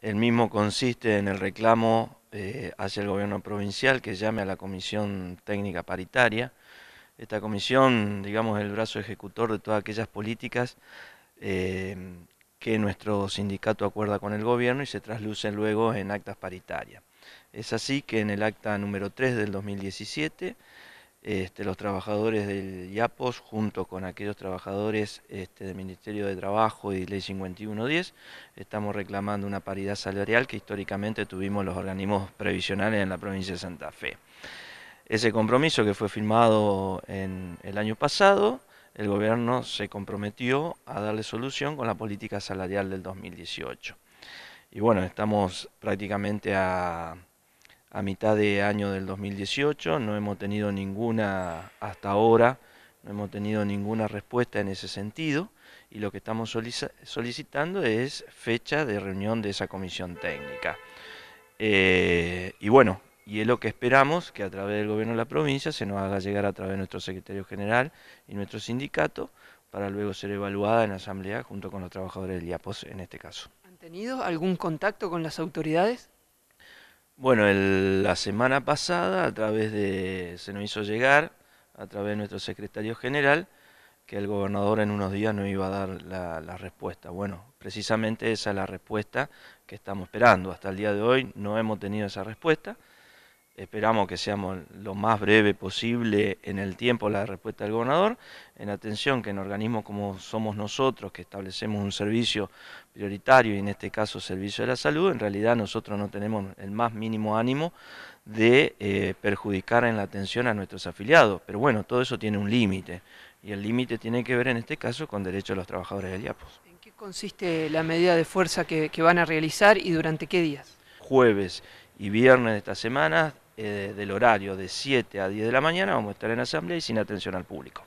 El mismo consiste en el reclamo eh, hacia el gobierno provincial que llame a la comisión técnica paritaria. Esta comisión, digamos, es el brazo ejecutor de todas aquellas políticas eh, que nuestro sindicato acuerda con el gobierno y se traslucen luego en actas paritarias. Es así que en el acta número 3 del 2017 este, los trabajadores del IAPOS junto con aquellos trabajadores este, del Ministerio de Trabajo y Ley 5110. Estamos reclamando una paridad salarial que históricamente tuvimos los organismos previsionales en la provincia de Santa Fe. Ese compromiso que fue firmado en el año pasado, el gobierno se comprometió a darle solución con la política salarial del 2018. Y bueno, estamos prácticamente a a mitad de año del 2018, no hemos tenido ninguna hasta ahora, no hemos tenido ninguna respuesta en ese sentido y lo que estamos solicitando es fecha de reunión de esa comisión técnica. Eh, y bueno, y es lo que esperamos que a través del gobierno de la provincia se nos haga llegar a través de nuestro secretario general y nuestro sindicato para luego ser evaluada en asamblea junto con los trabajadores del IAPOS en este caso. ¿Han tenido algún contacto con las autoridades? Bueno, la semana pasada a través de se nos hizo llegar a través de nuestro secretario general que el gobernador en unos días nos iba a dar la, respuesta. Bueno, precisamente esa es la respuesta que estamos esperando. Hasta el día de hoy no hemos tenido esa respuesta. Esperamos que seamos lo más breve posible en el tiempo la respuesta del gobernador, en atención que en organismos como somos nosotros, que establecemos un servicio prioritario y en este caso servicio de la salud, en realidad nosotros no tenemos el más mínimo ánimo de eh, perjudicar en la atención a nuestros afiliados. Pero bueno, todo eso tiene un límite y el límite tiene que ver en este caso con derechos de los trabajadores del IAPOS. ¿En qué consiste la medida de fuerza que, que van a realizar y durante qué días? Jueves y viernes de esta semana eh, del horario de 7 a 10 de la mañana vamos a estar en asamblea y sin atención al público.